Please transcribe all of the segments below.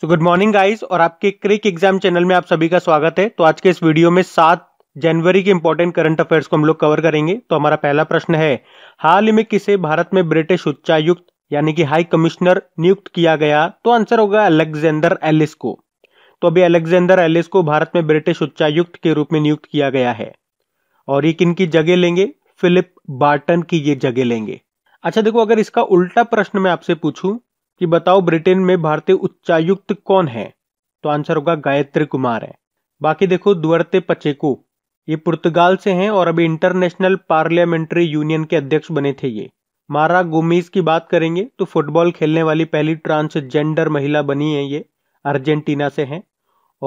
so good morning guys और आपके क्रिक exam channel में आप सभी का स्वागत है तो आज के इस वीडियो में सात जनवरी के इंपॉर्टेंट करंट अफेयर्स को हम लोग कवर करेंगे तो हमारा पहला प्रश्न है हाल ही में किसे भारत में ब्रिटिश उच्चायुक्त यानी कि हाई कमिश्नर नियुक्त किया गया तो आंसर होगा अलेक्जेंडर एलिस को तो अभी अलेक्जेंडर एलिस को भारत में ब्रिटिश उच्चायुक्त के रूप में नियुक्त किया गया है और ये किन की जगह लेंगे फिलिप बार्टन की ये जगह लेंगे अच्छा देखो अगर इसका उल्टा प्रश्न मैं आपसे पूछूं कि बताओ ब्रिटेन में भारतीय उच्चायुक्त कौन है तो आंसर होगा गायत्री कुमार है बाकी देखो दुअर्ते पचेको ये पुर्तगाल से हैं और अभी इंटरनेशनल पार्लियामेंट्री यूनियन के अध्यक्ष बने थे ये मारा गोमीज की बात करेंगे तो फुटबॉल खेलने वाली पहली ट्रांसजेंडर महिला बनी है ये अर्जेंटीना से हैं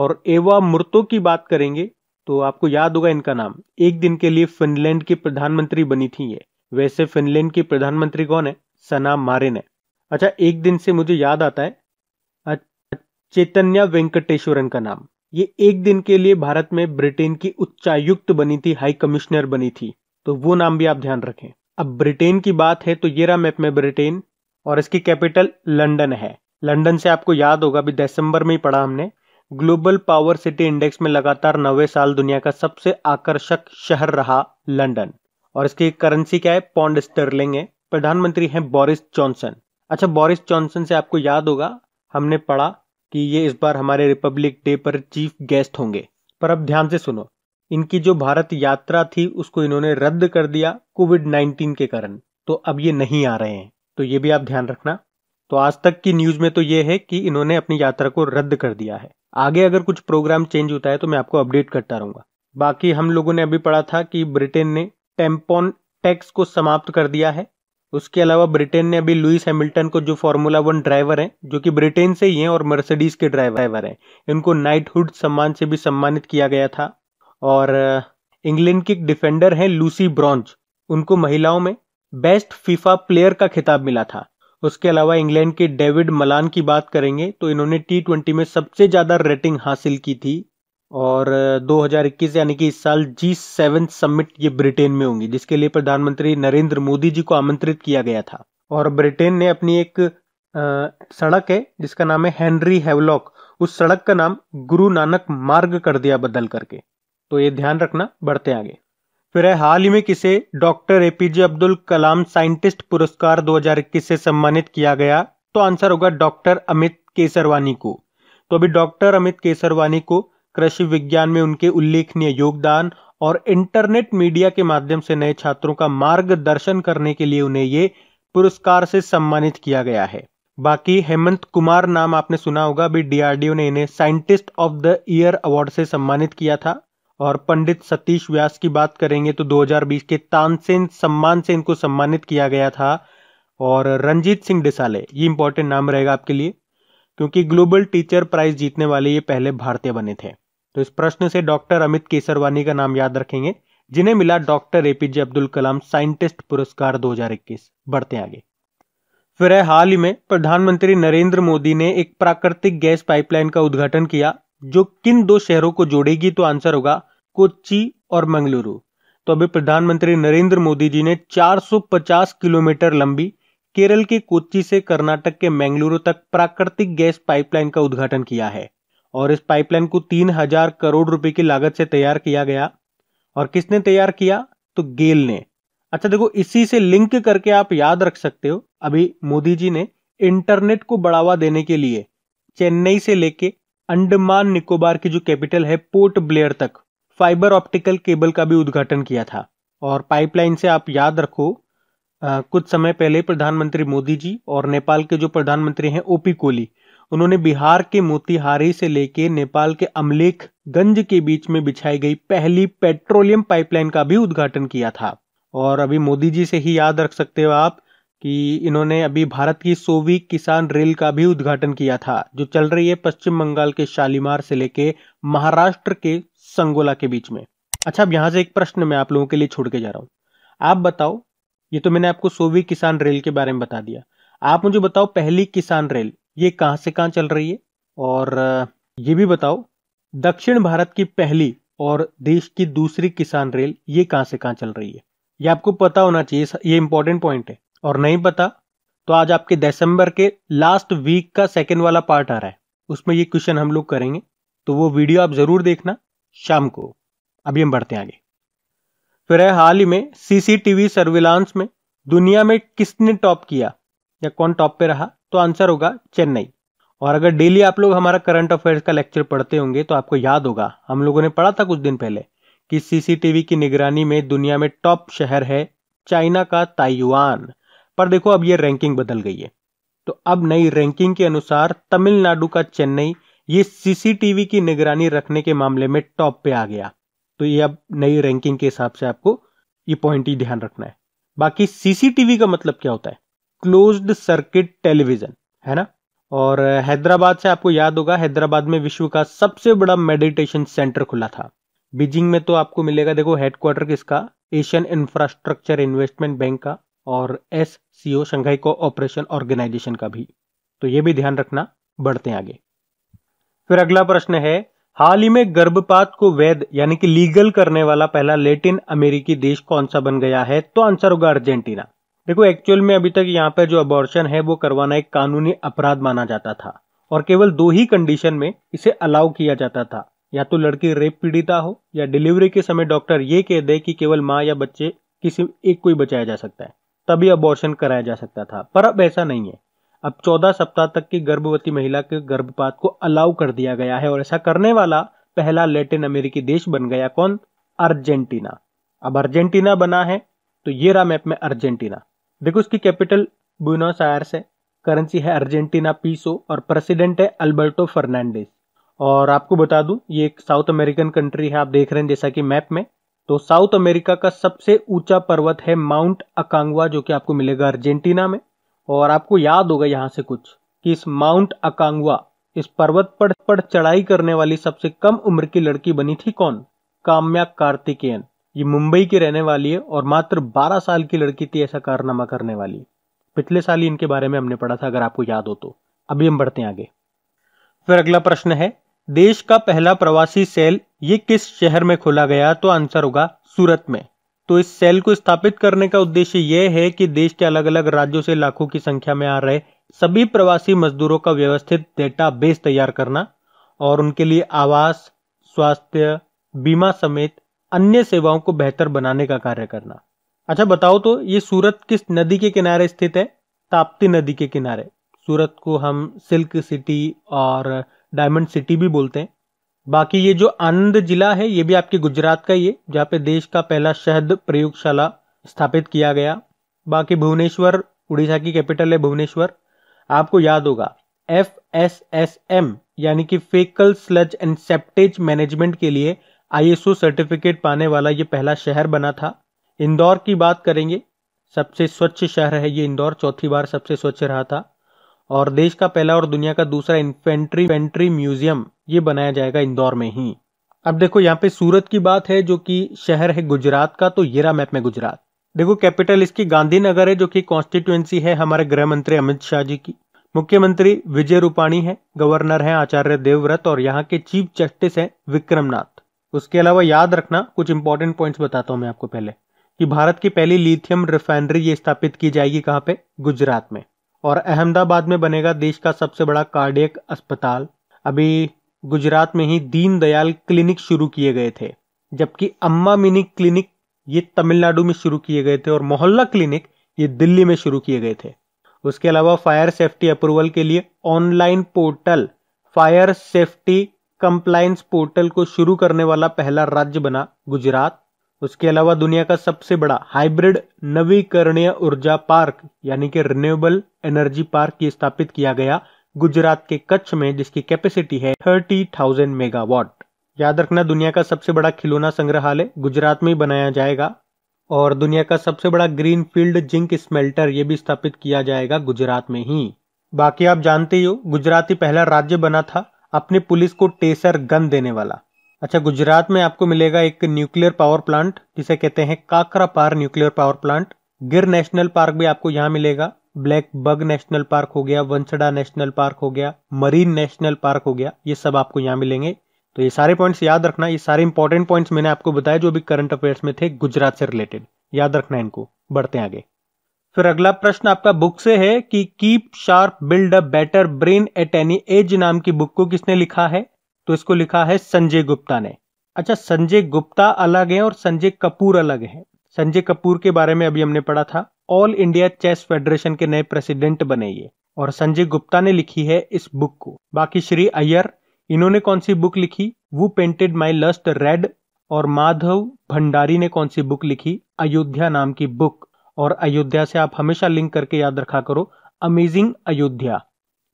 और एवा मुर्तो की बात करेंगे तो आपको याद होगा इनका नाम एक दिन के लिए फिनलैंड की प्रधानमंत्री बनी थी ये वैसे फिनलैंड की प्रधानमंत्री कौन है सना मारिन है अच्छा एक दिन से मुझे याद आता है चैतन्य वेंकटेश्वरन का नाम ये एक दिन के लिए भारत में ब्रिटेन की उच्चायुक्त बनी थी हाई कमिश्नर बनी थी तो वो नाम भी आप ध्यान रखें अब ब्रिटेन की बात है तो ये रहा मैप में ब्रिटेन और इसकी कैपिटल लंदन है लंदन से आपको याद होगा अभी दिसंबर में ही पढ़ा हमने ग्लोबल पावर सिटी इंडेक्स में लगातार नवे साल दुनिया का सबसे आकर्षक शहर रहा लंदन और इसकी करेंसी क्या है पॉन्ड स्टर्लिंग है प्रधानमंत्री है बोरिस जॉनसन अच्छा बोरिस जॉनसन से आपको याद होगा हमने पढ़ा कि ये इस बार हमारे रिपब्लिक डे पर चीफ गेस्ट होंगे पर अब ध्यान से सुनो इनकी जो भारत यात्रा थी उसको इन्होंने रद्द कर दिया कोविड नाइन्टीन के कारण तो अब ये नहीं आ रहे हैं तो ये भी आप ध्यान रखना तो आज तक की न्यूज में तो ये है कि इन्होंने अपनी यात्रा को रद्द कर दिया है आगे अगर कुछ प्रोग्राम चेंज होता है तो मैं आपको अपडेट करता रहूंगा बाकी हम लोगों ने अभी पढ़ा था कि ब्रिटेन ने टेम्पोन टैक्स को समाप्त कर दिया है उसके अलावा ब्रिटेन ने अभी लुइस हैमिल्टन को जो फॉर्मूला वन ड्राइवर हैं जो कि ब्रिटेन से ही हैं और मर्सिडीज के ड्राइवर हैं इनको नाइटहुड सम्मान से भी सम्मानित किया गया था और इंग्लैंड की डिफेंडर हैं लूसी ब्रॉन्च उनको महिलाओं में बेस्ट फीफा प्लेयर का खिताब मिला था उसके अलावा इंग्लैंड के डेविड मलान की बात करेंगे तो इन्होंने टी ट्वेंटी में सबसे ज़्यादा रेटिंग हासिल की थी और 2021 यानी कि इस साल जी सेवन समिट ये ब्रिटेन में होंगी जिसके लिए प्रधानमंत्री नरेंद्र मोदी जी को आमंत्रित किया गया था और ब्रिटेन ने अपनी एक सड़क है जिसका नाम है हेनरी हेवलॉक उस सड़क का नाम गुरु नानक मार्ग कर दिया बदल करके तो ये ध्यान रखना बढ़ते आगे फिर है हाल ही में किसे doctor APJ Abdul Kalam scientist पुरस्कार 2021 से सम्मानित किया गया तो आंसर होगा डॉक्टर अमित केसरवानी को तो अभी डॉक्टर अमित केसरवानी को कृषि विज्ञान में उनके उल्लेखनीय योगदान और इंटरनेट मीडिया के माध्यम से नए छात्रों का मार्गदर्शन करने के लिए उन्हें ये पुरस्कार से सम्मानित किया गया है बाकी हेमंत कुमार नाम आपने सुना होगा भी डीआरडीओ ने इन्हें scientist of the year award से सम्मानित किया था और पंडित सतीश व्यास की बात करेंगे तो 2020 के तानसेन सम्मान से इनको सम्मानित किया गया था और रंजीत सिंह डिसाले ये इंपॉर्टेंट नाम रहेगा आपके लिए क्योंकि ग्लोबल टीचर प्राइज जीतने वाले ये पहले भारतीय बने थे तो इस प्रश्न से डॉक्टर अमित केसरवानी का नाम याद रखेंगे जिन्हें मिला doctor APJ Abdul Kalam scientist पुरस्कार 2021 बढ़ते आगे फिर है हाल ही में प्रधानमंत्री नरेंद्र मोदी ने एक प्राकृतिक गैस पाइपलाइन का उद्घाटन किया जो किन दो शहरों को जोड़ेगी तो आंसर होगा कोच्चि और मंगलुरु तो अभी प्रधानमंत्री नरेंद्र मोदी जी ने 450 किलोमीटर लंबी केरल के कोच्चि से कर्नाटक के मैंगलुरु तक प्राकृतिक गैस पाइपलाइन का उद्घाटन किया है और इस पाइपलाइन को तीन हजार करोड़ रुपए की लागत से तैयार किया गया और किसने तैयार किया तो गेल ने अच्छा देखो इसी से लिंक करके आप याद रख सकते हो अभी मोदी जी ने इंटरनेट को बढ़ावा देने के लिए चेन्नई से लेके अंडमान निकोबार की जो कैपिटल है पोर्ट ब्लेयर तक फाइबर ऑप्टिकल केबल का भी उद्घाटन किया था और पाइपलाइन से आप याद रखो आ, कुछ समय पहले प्रधानमंत्री मोदी जी और नेपाल के जो प्रधानमंत्री हैं ओपी कोहली उन्होंने बिहार के मोतिहारी से लेकर नेपाल के अमलेखगंज के बीच में बिछाई गई पहली पेट्रोलियम पाइपलाइन का भी उद्घाटन किया था और अभी मोदी जी से ही याद रख सकते हो आप कि इन्होंने अभी भारत की सोवी किसान रेल का भी उद्घाटन किया था जो चल रही है पश्चिम बंगाल के शालीमार से लेके महाराष्ट्र के संगोला के बीच में अच्छा अब यहाँ से एक प्रश्न मैं आप लोगों के लिए छोड़ के जा रहा हूँ आप बताओ ये तो मैंने आपको सोवी किसान रेल के बारे में बता दिया आप मुझे बताओ पहली किसान रेल ये कहाँ से कहाँ चल रही है और ये भी बताओ दक्षिण भारत की पहली और देश की दूसरी किसान रेल ये कहाँ से कहाँ चल रही है ये आपको पता होना चाहिए ये इंपॉर्टेंट पॉइंट है और नहीं पता तो आज आपके दिसंबर के लास्ट वीक का सेकेंड वाला पार्ट आ रहा है उसमें ये क्वेश्चन हम लोग करेंगे तो वो वीडियो आप ज़रूर देखना शाम को अभी हम बढ़ते आगे फिर है हाल ही में सीसीटीवी सर्विलांस में दुनिया में किसने टॉप किया या कौन टॉप पे रहा तो आंसर होगा चेन्नई और अगर डेली आप लोग हमारा करंट अफेयर्स का लेक्चर पढ़ते होंगे तो आपको याद होगा हम लोगों ने पढ़ा था कुछ दिन पहले कि सीसीटीवी की निगरानी में दुनिया में टॉप शहर है चाइना का ताइवान पर देखो अब ये रैंकिंग बदल गई है तो अब नई रैंकिंग के अनुसार तमिलनाडु का चेन्नई ये सीसीटीवी की निगरानी रखने के मामले में टॉप पे आ गया तो ये अब नई रैंकिंग के हिसाब से आपको ये पॉइंट ही ध्यान रखना है बाकी सीसीटीवी का मतलब क्या होता है क्लोज्ड सर्किट टेलीविजन है ना और uh, हैदराबाद से आपको याद होगा हैदराबाद में विश्व का सबसे बड़ा मेडिटेशन सेंटर खुला था बीजिंग में तो आपको मिलेगा देखो हेडक्वार्टर किसका एशियन इंफ्रास्ट्रक्चर इन्वेस्टमेंट बैंक का और S C O Shanghai cooperation organisation का भी तो ये भी ध्यान रखना बढ़ते हैं आगे फिर अगला प्रश्न है हाल ही में गर्भपात को वैध यानी कि लीगल करने वाला पहला लेटिन अमेरिकी देश कौन सा बन गया है तो आंसर होगा अर्जेंटीना देखो एक्चुअल में अभी तक यहाँ पर जो अबॉर्शन है वो करवाना एक कानूनी अपराध माना जाता था और केवल दो ही कंडीशन में इसे अलाउ किया जाता था या तो लड़की रेप पीड़िता हो या डिलीवरी के समय डॉक्टर ये कह दे कि केवल माँ या बच्चे किसी एक को ही बचाया जा सकता है तभी अबॉर्शन कराया जा सकता था पर अब ऐसा नहीं है अब 14 सप्ताह तक की गर्भवती महिला के गर्भपात को अलाउ कर दिया गया है और ऐसा करने वाला पहला लैटिन अमेरिकी देश बन गया कौन अर्जेंटीना अब अर्जेंटीना बना है तो ये रहा मैप में अर्जेंटीना देखो उसकी कैपिटल ब्यूनोस आयर्स है करेंसी है अर्जेंटीना पीसो और प्रेसिडेंट है अल्बर्टो फर्नांडिस और आपको बता दूं ये एक साउथ अमेरिकन कंट्री है आप देख रहे हैं जैसा कि मैप में तो साउथ अमेरिका का सबसे ऊंचा पर्वत है माउंट अकांगवा जो कि आपको मिलेगा अर्जेंटीना में और आपको याद होगा यहाँ से कुछ कि इस माउंट अकांगवा इस पर्वत पर पर चढ़ाई करने वाली सबसे कम उम्र की लड़की बनी थी कौन काम्या कार्तिकेयन ये मुंबई की रहने वाली है और मात्र 12 साल की लड़की थी ऐसा कारनामा करने वाली पिछले साल ही इनके बारे में हमने पढ़ा था अगर आपको याद हो तो अभी हम बढ़ते हैं आगे फिर अगला प्रश्न है देश का पहला प्रवासी सेल ये किस शहर में खोला गया तो आंसर होगा सूरत में तो इस सेल को स्थापित करने का उद्देश्य यह है कि देश के अलग अलग राज्यों से लाखों की संख्या में आ रहे सभी प्रवासी मजदूरों का व्यवस्थित बेस तैयार करना और उनके लिए आवास स्वास्थ्य बीमा समेत अन्य सेवाओं को बेहतर बनाने का कार्य करना अच्छा बताओ तो ये सूरत किस नदी के किनारे स्थित है ताप्ती नदी के किनारे सूरत को हम सिल्क सिटी और डायमंड सिटी भी बोलते हैं बाकी ये जो आनंद जिला है ये भी आपके गुजरात का ही है जहाँ पे देश का पहला शहद प्रयोगशाला स्थापित किया गया बाकी भुवनेश्वर उड़ीसा की कैपिटल है भुवनेश्वर आपको याद होगा एफ एस एस एम यानी कि faecal sludge and septage management के लिए आईएसओ सर्टिफिकेट पाने वाला ये पहला शहर बना था इंदौर की बात करेंगे सबसे स्वच्छ शहर है ये इंदौर चौथी बार सबसे स्वच्छ रहा था और देश का पहला और दुनिया का दूसरा इन्फेंट्री इन्फेंट्री म्यूजियम ये बनाया जाएगा इंदौर में ही अब देखो यहाँ पे सूरत की बात है जो कि शहर है गुजरात का तो येरा मैप में गुजरात देखो कैपिटल इसकी गांधीनगर है जो कि कॉन्स्टिट्यूएंसी है हमारे गृह मंत्री अमित शाह जी की मुख्यमंत्री विजय रूपाणी है गवर्नर है आचार्य देवव्रत और यहाँ के चीफ जस्टिस है विक्रमनाथ उसके अलावा याद रखना कुछ इंपॉर्टेंट पॉइंट्स बताता हूं मैं आपको पहले कि भारत की पहली लिथियम रिफाइनरी ये स्थापित की जाएगी कहाँ पे गुजरात में और अहमदाबाद में बनेगा देश का सबसे बड़ा कार्डियक अस्पताल अभी गुजरात में ही दीनदयाल क्लिनिक शुरू किए गए थे जबकि अम्मा मिनी क्लिनिक ये तमिलनाडु में शुरू किए गए थे और मोहल्ला क्लिनिक ये दिल्ली में शुरू किए गए थे उसके अलावा फायर सेफ्टी अप्रूवल के लिए online portal fire safety compliance portal को शुरू करने वाला पहला राज्य बना गुजरात उसके अलावा दुनिया का सबसे बड़ा हाइब्रिड नवीकरणीय ऊर्जा पार्क यानी कि रिन्यूएबल एनर्जी पार्क स्थापित किया गया गुजरात के कच्छ में जिसकी कैपेसिटी है थर्टी थाउजेंड मेगावाट याद रखना दुनिया का सबसे बड़ा खिलौना संग्रहालय गुजरात में ही बनाया जाएगा और दुनिया का सबसे बड़ा ग्रीन फील्ड जिंक स्मेल्टर ये भी स्थापित किया जाएगा गुजरात में ही बाकी आप जानते ही हो गुजरात ही पहला राज्य बना था अपनी पुलिस को टेसर गन देने वाला अच्छा गुजरात में आपको मिलेगा एक न्यूक्लियर पावर प्लांट जिसे कहते हैं Kakrapar nuclear power plant Gir national park भी आपको यहाँ मिलेगा ब्लैक बग नेशनल पार्क हो गया वंसडा नेशनल पार्क हो गया मरीन नेशनल पार्क हो गया ये सब आपको यहाँ मिलेंगे तो ये सारे पॉइंट्स याद रखना ये सारे इंपॉर्टेंट पॉइंट्स मैंने आपको बताया जो भी करंट अफेयर्स में थे गुजरात से रिलेटेड याद रखना इनको बढ़ते आगे फिर अगला प्रश्न आपका बुक से है कि keep sharp build a better brain at any age नाम की बुक को किसने लिखा है तो इसको लिखा है संजय गुप्ता ने अच्छा संजय गुप्ता अलग है और संजय कपूर अलग है संजय कपूर के बारे में अभी हमने पढ़ा था ऑल इंडिया चेस फेडरेशन के नए प्रेसिडेंट बने ये और संजय गुप्ता ने लिखी है इस बुक को बाकी श्री अय्यर इन्होंने कौन सी बुक लिखी वो पेंटेड माई लस्ट रेड और माधव भंडारी ने कौन सी बुक लिखी अयोध्या नाम की बुक और अयोध्या से आप हमेशा लिंक करके याद रखा करो अमेजिंग अयोध्या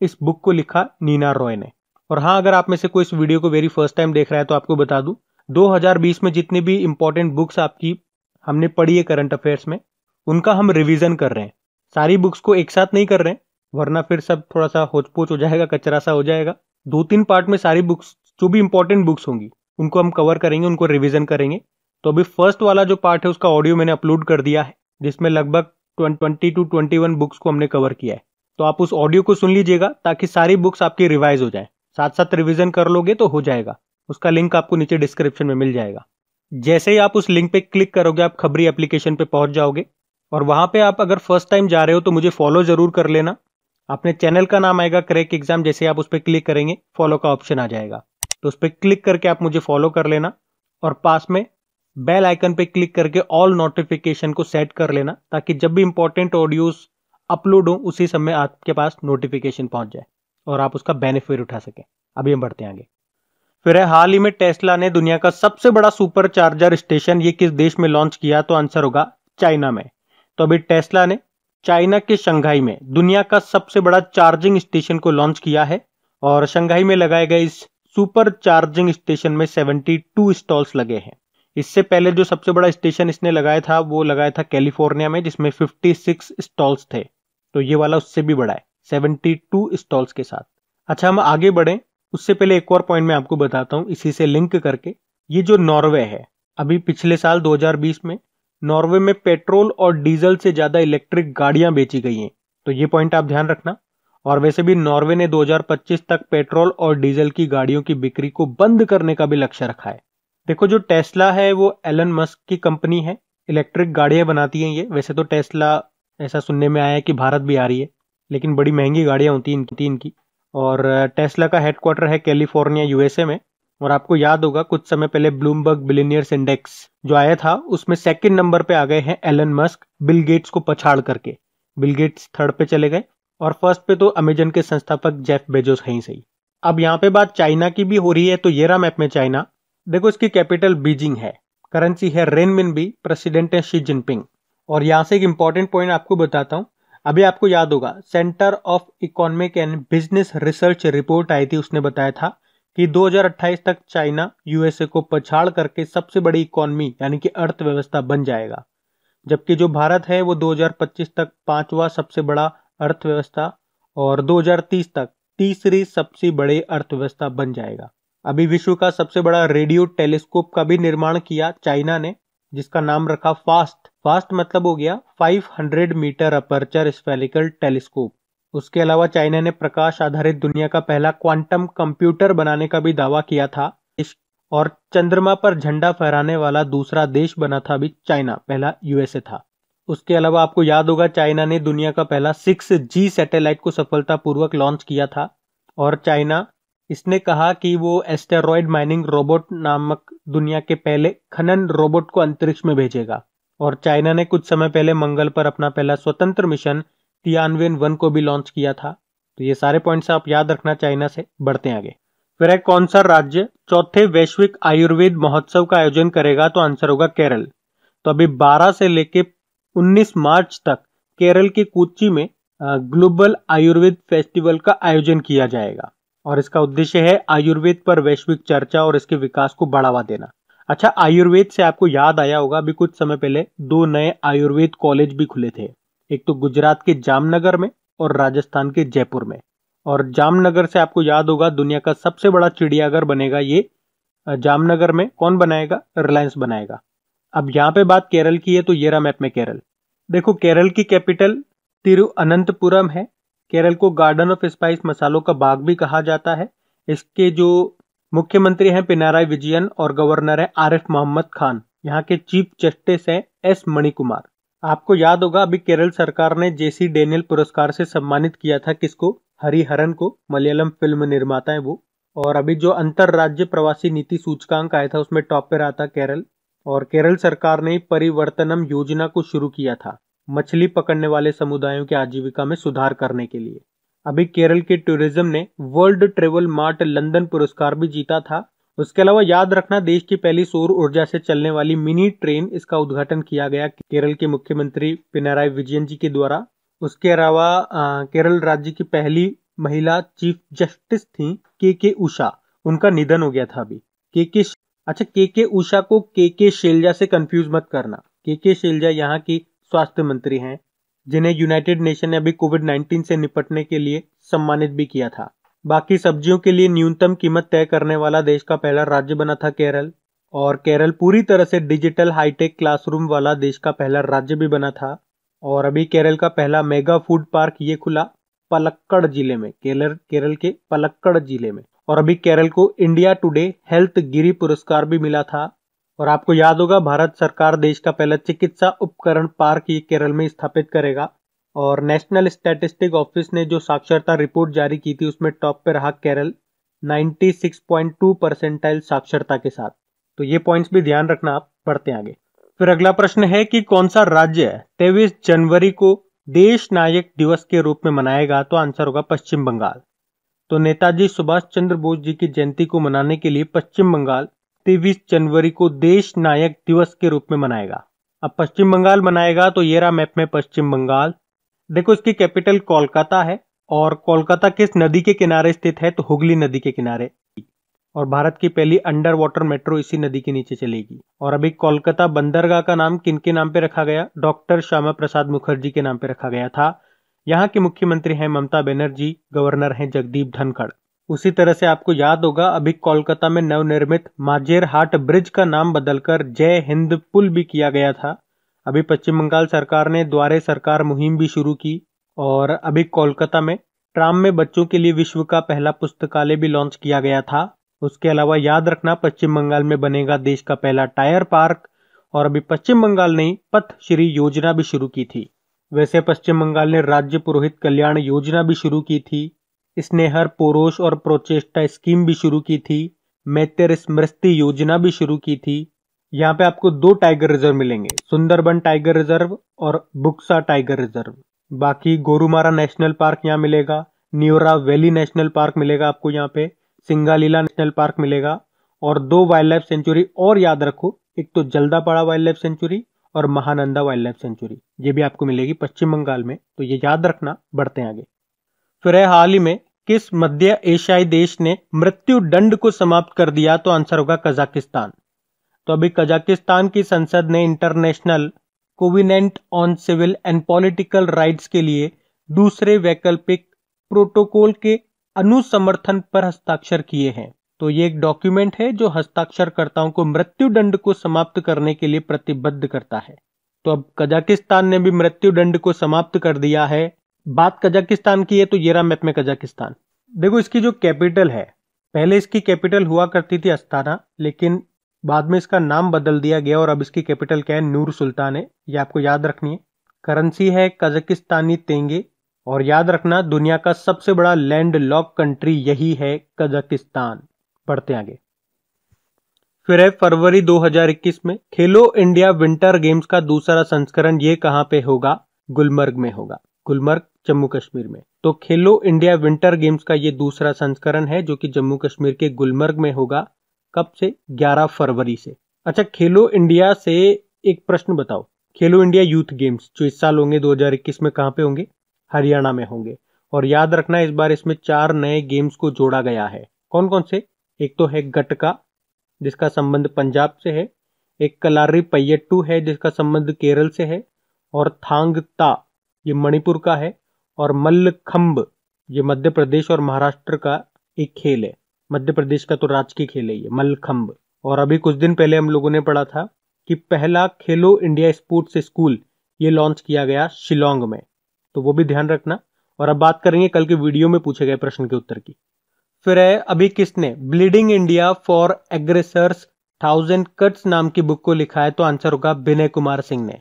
इस बुक को लिखा नीना रॉय ने और हाँ अगर आप में से कोई इस वीडियो को वेरी फर्स्ट टाइम देख रहा है तो आपको बता दूं 2020 में जितनी भी इंपॉर्टेंट बुक्स आपकी हमने पढ़ी है करंट अफेयर्स में उनका हम रिविजन कर रहे हैं सारी बुक्स को एक साथ नहीं कर रहे हैं वरना फिर सब थोड़ा सा होचपोच हो जाएगा कचरा सा हो जाएगा दो तीन पार्ट में सारी बुक्स जो भी इंपॉर्टेंट बुक्स होंगी उनको हम कवर करेंगे उनको रिविजन करेंगे तो अभी फर्स्ट वाला जो पार्ट है उसका ऑडियो मैंने अपलोड कर दिया है जिसमें लगभग twenty two twenty one books को हमने कवर किया है तो आप उस ऑडियो को सुन लीजिएगा ताकि सारी बुक्स आपकी रिवाइज हो जाए साथ साथ रिविजन कर लोगे तो हो जाएगा उसका लिंक आपको नीचे डिस्क्रिप्शन में मिल जाएगा जैसे ही आप उस लिंक पे क्लिक करोगे आप खबरी एप्लीकेशन पे पहुंच जाओगे और वहां पे आप अगर फर्स्ट टाइम जा रहे हो तो मुझे फॉलो जरूर कर लेना अपने चैनल का नाम आएगा क्रैक एग्जाम जैसे आप उस पर क्लिक करेंगे फॉलो का ऑप्शन आ जाएगा तो उस पर क्लिक करके आप मुझे फॉलो कर लेना और पास में बेल आइकन पे क्लिक करके ऑल नोटिफिकेशन को सेट कर लेना ताकि जब भी इंपॉर्टेंट ऑडियोज अपलोड हो उसी समय आपके पास नोटिफिकेशन पहुंच जाए और आप उसका बेनिफिट उठा सकें अभी हम बढ़ते आगे फिर है हाल ही में टेस्ला ने दुनिया का सबसे बड़ा सुपर चार्जर स्टेशन ये किस देश में लॉन्च किया तो आंसर होगा चाइना में तो अभी टेस्ला ने चाइना के शंघाई में दुनिया का सबसे बड़ा चार्जिंग स्टेशन को लॉन्च किया है और शंघाई में लगाए गए इस सुपर चार्जिंग स्टेशन में 72 स्टॉल्स लगे हैं इससे पहले जो सबसे बड़ा स्टेशन इसने लगाया था वो लगाया था कैलिफोर्निया में जिसमें 56 स्टॉल्स थे तो ये वाला उससे भी बड़ा है 72 स्टॉल्स के साथ अच्छा हम आगे बढ़े उससे पहले एक और पॉइंट मैं आपको बताता हूँ इसी से लिंक करके ये जो नॉर्वे है अभी पिछले साल 2020 में नॉर्वे में पेट्रोल और डीजल से ज़्यादा इलेक्ट्रिक गाड़ियां बेची गई हैं तो ये पॉइंट आप ध्यान रखना और वैसे भी नॉर्वे ने 2025 तक पेट्रोल और डीजल की गाड़ियों की बिक्री को बंद करने का भी लक्ष्य रखा है देखो जो टेस्ला है वो एलन मस्क की कंपनी है इलेक्ट्रिक गाड़ियां बनाती हैं ये वैसे तो टेस्ला ऐसा सुनने में आया है कि भारत भी आ रही है लेकिन बड़ी महंगी गाड़ियां होती हैं इनकी तीन इनकी और टेस्ला का हेडक्वार्टर है कैलिफोर्निया यूएसए में और आपको याद होगा कुछ समय पहले ब्लूमबर्ग बिलीनियर्स इंडेक्स जो आया था उसमें सेकंड नंबर पे आ गए हैं एलन मस्क बिल गेट्स को पछाड़ करके बिल गेट्स थर्ड पे चले गए और फर्स्ट पे तो अमेजन के संस्थापक जेफ बेजोस हैं सही अब यहाँ पे बात चाइना की भी हो रही है तो ये रहा मैप में चाइना देखो इसकी कैपिटल बीजिंग है करेंसी है रेनमिन भी प्रेसिडेंट है शी जिनपिंग और यहाँ से एक इंपॉर्टेंट पॉइंट आपको बताता हूँ अभी आपको याद होगा centre of economic and business research report आई थी उसने बताया था कि 2028 तक चाइना यूएसए को पछाड़ करके सबसे बड़ी इकोनॉमी यानी कि अर्थव्यवस्था बन जाएगा जबकि जो भारत है वो 2025 तक पांचवा सबसे बड़ा अर्थव्यवस्था और 2030 तक तीसरी सबसे बड़ी अर्थव्यवस्था बन जाएगा अभी विश्व का सबसे बड़ा रेडियो टेलीस्कोप का भी निर्माण किया चाइना ने जिसका नाम रखा फास्ट फास्ट मतलब हो गया 500 मीटर अपर्चर स्पेलिकल टेलीस्कोप उसके अलावा चाइना ने प्रकाश आधारित दुनिया का पहला क्वांटम कंप्यूटर बनाने का भी दावा किया था और चंद्रमा पर झंडा फहराने वाला दूसरा देश बना था अभी चाइना पहला यूएसए था उसके अलावा आपको याद होगा चाइना ने दुनिया का पहला सिक्स जी सैटेलाइट को सफलतापूर्वक लॉन्च किया था और चाइना इसने कहा कि वो एस्टेरॉयड माइनिंग रोबोट नामक दुनिया के पहले खनन रोबोट को अंतरिक्ष में भेजेगा और चाइना ने कुछ समय पहले मंगल पर अपना पहला स्वतंत्र मिशन तियानवेन वन को भी लॉन्च किया था तो ये सारे पॉइंट्स आप याद रखना चाइना से बढ़ते आगे फिर है कौन सा राज्य चौथे वैश्विक आयुर्वेद महोत्सव का आयोजन करेगा तो आंसर होगा केरल तो अभी 12 से लेके 19 मार्च तक केरल के कोच्ची में ग्लोबल आयुर्वेद फेस्टिवल का आयोजन किया जाएगा और इसका उद्देश्य है आयुर्वेद पर वैश्विक चर्चा और इसके विकास को बढ़ावा देना अच्छा आयुर्वेद से आपको याद आया होगा अभी कुछ समय पहले दो नए आयुर्वेद कॉलेज भी खुले थे एक तो गुजरात के जामनगर में और राजस्थान के जयपुर में और जामनगर से आपको याद होगा दुनिया का सबसे बड़ा चिड़ियाघर बनेगा ये जामनगर में कौन बनाएगा रिलायंस बनाएगा अब यहाँ पे बात केरल की है तो येरा मैप में केरल देखो केरल की कैपिटल तिरुअनंतपुरम है केरल को गार्डन ऑफ स्पाइस मसालों का बाग भी कहा जाता है इसके जो मुख्यमंत्री हैं पिनाराय विजयन और गवर्नर है आरिफ मोहम्मद खान यहाँ के चीफ जस्टिस हैं एस मणिकुमार आपको याद होगा अभी केरल सरकार ने जेसी डेनियल पुरस्कार से सम्मानित किया था किसको हरिहरन को मलयालम फिल्म निर्माता है वो और अभी जो अंतर राज्य प्रवासी नीति सूचकांक आया था उसमें टॉप पर आता केरल और केरल सरकार ने परिवर्तनम योजना को शुरू किया था मछली पकड़ने वाले समुदायों की आजीविका में सुधार करने के लिए अभी केरल के टूरिज्म ने वर्ल्ड ट्रेवल मार्ट लंदन पुरस्कार भी जीता था उसके अलावा याद रखना देश की पहली सौर ऊर्जा से चलने वाली मिनी ट्रेन इसका उद्घाटन किया गया केरल के मुख्यमंत्री पिनाराई विजयन जी के द्वारा उसके अलावा केरल राज्य की पहली महिला चीफ जस्टिस थी के के उषा उनका निधन हो गया था अभी के के अच्छा के के उषा को के के शैलजा से कंफ्यूज मत करना के के शैलजा यहाँ की स्वास्थ्य मंत्री हैं जिन्हें यूनाइटेड नेशन ने अभी कोविड 19 से निपटने के लिए सम्मानित भी किया था बाकी सब्जियों के लिए न्यूनतम कीमत तय करने वाला देश का पहला राज्य बना था केरल और केरल पूरी तरह से डिजिटल हाईटेक क्लासरूम वाला देश का पहला राज्य भी बना था और अभी केरल का पहला मेगा फूड पार्क ये खुला पलक्कड़ जिले में केरल केरल के पलक्कड़ जिले में और अभी केरल को इंडिया टुडे हेल्थ गिरी पुरस्कार भी मिला था और आपको याद होगा भारत सरकार देश का पहला चिकित्सा उपकरण पार्क ये केरल में स्थापित करेगा और नेशनल स्टैटिस्टिक ऑफिस ने जो साक्षरता रिपोर्ट जारी की थी उसमें टॉप पे रहा केरल 96.2 परसेंटाइल साक्षरता के साथ तो ये पॉइंट्स भी ध्यान रखना आप पढ़ते आगे फिर अगला प्रश्न है कि कौन सा राज्य तेईस जनवरी को देश नायक दिवस के रूप में मनाएगा तो आंसर होगा पश्चिम बंगाल तो नेताजी सुभाष चंद्र बोस जी की जयंती को मनाने के लिए पश्चिम बंगाल तेईस जनवरी को देश नायक दिवस के रूप में मनाएगा अब पश्चिम बंगाल मनाएगा तो रहा मैप में पश्चिम बंगाल देखो इसकी कैपिटल कोलकाता है और कोलकाता किस नदी के किनारे स्थित है तो हुगली नदी के किनारे और भारत की पहली अंडर वाटर मेट्रो इसी नदी के नीचे चलेगी और अभी कोलकाता बंदरगाह का नाम किन के नाम पे रखा गया डॉक्टर श्यामा प्रसाद मुखर्जी के नाम पे रखा गया था यहाँ के मुख्यमंत्री हैं ममता बनर्जी गवर्नर हैं जगदीप धनखड़ उसी तरह से आपको याद होगा अभी कोलकाता में नवनिर्मित माजेर हाट ब्रिज का नाम बदलकर जय हिंद पुल भी किया गया था अभी पश्चिम बंगाल सरकार ने द्वारे सरकार मुहिम भी शुरू की और अभी कोलकाता में ट्राम में बच्चों के लिए विश्व का पहला पुस्तकालय भी लॉन्च किया गया था उसके अलावा याद रखना पश्चिम बंगाल में बनेगा देश का पहला टायर पार्क और अभी पश्चिम बंगाल ने पथ श्री योजना भी शुरू की थी वैसे पश्चिम बंगाल ने राज्य पुरोहित कल्याण योजना भी शुरू की थी इसने हर पुरुष और प्रोचेष्टा स्कीम भी शुरू की थी मैत्र स्मृति योजना भी शुरू की थी यहाँ पे आपको दो टाइगर रिजर्व मिलेंगे सुंदरबन टाइगर रिजर्व और बुक्सा टाइगर रिजर्व बाकी गोरुमारा नेशनल पार्क यहाँ मिलेगा न्यूरा वैली नेशनल पार्क मिलेगा आपको यहाँ पे सिंगालीला नेशनल पार्क मिलेगा और दो वाइल्ड लाइफ सेंचुरी और याद रखो एक तो जल्दापाड़ा वाइल्ड लाइफ सेंचुरी और महानंदा वाइल्ड लाइफ सेंचुरी ये भी आपको मिलेगी पश्चिम बंगाल में तो ये याद रखना बढ़ते हैं आगे फिर है हाल ही में किस मध्य एशियाई देश ने मृत्यु दंड को समाप्त कर दिया तो आंसर होगा कजाकिस्तान तो अभी कजाकिस्तान की संसद ने international covenant on civil and political rights के लिए दूसरे वैकल्पिक प्रोटोकॉल के अनुसमर्थन पर हस्ताक्षर किए हैं तो ये एक डॉक्यूमेंट है जो हस्ताक्षरकर्ताओं को मृत्यु दंड को समाप्त करने के लिए प्रतिबद्ध करता है तो अब कजाकिस्तान ने भी मृत्यु दंड को समाप्त कर दिया है बात कजाकिस्तान की है तो येरा मैप में कजाकिस्तान देखो इसकी जो कैपिटल है पहले इसकी कैपिटल हुआ करती थी अस्ताना लेकिन बाद में इसका नाम बदल दिया गया और अब इसकी कैपिटल क्या है नूर सुल्तान है ये आपको याद रखनी है करेंसी है कजाकिस्तानी तेंगे और याद रखना दुनिया का सबसे बड़ा लैंड लॉक कंट्री यही है कजाकिस्तान बढ़ते आगे फिर है फरवरी 2021 में खेलो इंडिया विंटर गेम्स का दूसरा संस्करण ये कहाँ पे होगा गुलमर्ग में होगा गुलमर्ग जम्मू कश्मीर में तो खेलो इंडिया विंटर गेम्स का ये दूसरा संस्करण है जो कि जम्मू कश्मीर के गुलमर्ग में होगा कब से 11 फरवरी से अच्छा खेलो इंडिया से एक प्रश्न बताओ खेलो इंडिया यूथ गेम्स जो इस साल होंगे 2021 में कहाँ पे होंगे हरियाणा में होंगे और याद रखना इस बार इसमें चार नए गेम्स को जोड़ा गया है कौन कौन से एक तो है गटका जिसका संबंध पंजाब से है एक कलारी पयट्टू है जिसका संबंध केरल से है और थांग ता ये मणिपुर का है और मल्लखम्ब ये मध्य प्रदेश और महाराष्ट्र का एक खेल है मध्य प्रदेश का तो राजकीय खेल है ये मल्लखम्ब और अभी कुछ दिन पहले हम लोगों ने पढ़ा था कि पहला खेलो इंडिया स्पोर्ट्स स्कूल ये लॉन्च किया गया शिलोंग में तो वो भी ध्यान रखना और अब बात करेंगे कल के वीडियो में पूछे गए प्रश्न के उत्तर की फिर है अभी किसने bleeding India for aggressors thousand cuts नाम की बुक को लिखा है तो आंसर होगा विनय कुमार सिंह ने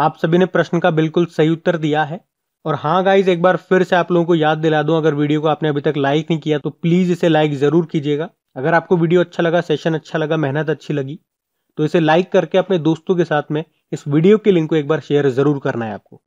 आप सभी ने प्रश्न का बिल्कुल सही उत्तर दिया है और हाँ गाइज एक बार फिर से आप लोगों को याद दिला दूं अगर वीडियो को आपने अभी तक लाइक नहीं किया तो प्लीज़ इसे लाइक ज़रूर कीजिएगा अगर आपको वीडियो अच्छा लगा सेशन अच्छा लगा मेहनत अच्छी लगी तो इसे लाइक करके अपने दोस्तों के साथ में इस वीडियो के लिंक को एक बार शेयर ज़रूर करना है आपको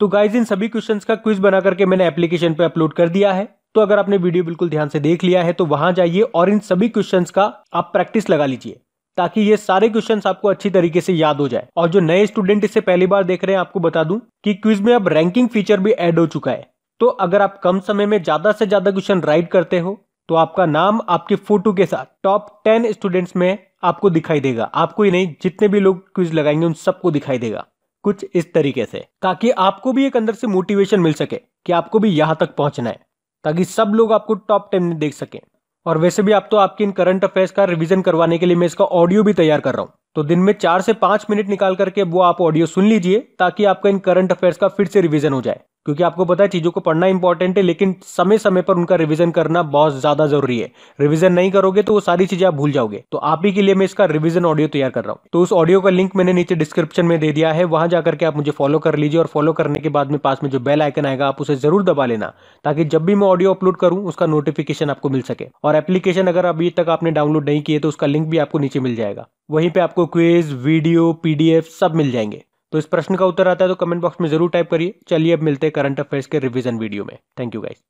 तो गाइज इन सभी क्वेश्चन का क्विज बना करके मैंने एप्लीकेशन पर अपलोड कर दिया है तो अगर आपने वीडियो बिल्कुल ध्यान से देख लिया है तो वहां जाइए और इन सभी क्वेश्चन का आप प्रैक्टिस लगा लीजिए ताकि ये सारे क्वेश्चंस आपको अच्छी तरीके से याद हो जाए और जो नए स्टूडेंट इसे पहली बार देख रहे हैं आपको बता दूं कि क्विज में अब रैंकिंग फीचर भी ऐड हो चुका है तो अगर आप कम समय में ज्यादा से ज्यादा क्वेश्चन राइट करते हो तो आपका नाम आपके फोटो के साथ टॉप टेन स्टूडेंट्स में आपको दिखाई देगा आपको ही नहीं जितने भी लोग क्विज लगाएंगे उन सबको दिखाई देगा कुछ इस तरीके से ताकि आपको भी एक अंदर से मोटिवेशन मिल सके कि आपको भी यहां तक पहुंचना है ताकि सब लोग आपको टॉप टेन में देख सकें और वैसे भी आप तो आपके इन करंट अफेयर्स का रिविजन करवाने के लिए मैं इसका ऑडियो भी तैयार कर रहा हूँ तो दिन में चार से पांच मिनट निकाल करके वो आप ऑडियो सुन लीजिए ताकि आपका इन करंट अफेयर्स का फिर से रिविजन हो जाए क्योंकि आपको पता है चीज़ों को पढ़ना इंपॉर्टेंट है लेकिन समय समय पर उनका रिवीजन करना बहुत ज़्यादा जरूरी है रिवीजन नहीं करोगे तो वो सारी चीज़ें आप भूल जाओगे तो आप ही के लिए मैं इसका रिवीजन ऑडियो तैयार कर रहा हूँ तो उस ऑडियो का लिंक मैंने नीचे डिस्क्रिप्शन में दे दिया है वहां जाकर के आप मुझे फॉलो कर लीजिए और फॉलो करने के बाद में पास में जो बेल आइकन आएगा आप उसे जरूर दबा लेना ताकि जब भी मैं ऑडियो अपलोड करूँ उसका नोटिफिकेशन आपको मिल सके और एप्लीकेशन अगर अभी तक आपने डाउनलोड नहीं किए तो उसका लिंक भी आपको नीचे मिल जाएगा वहीं पर आपको आपको क्विज वीडियो पीडीएफ सब मिल जाएंगे तो इस प्रश्न का उत्तर आता है तो कमेंट बॉक्स में जरूर टाइप करिए चलिए अब मिलते हैं करंट अफेयर्स के रिवीजन वीडियो में थैंक यू गाइस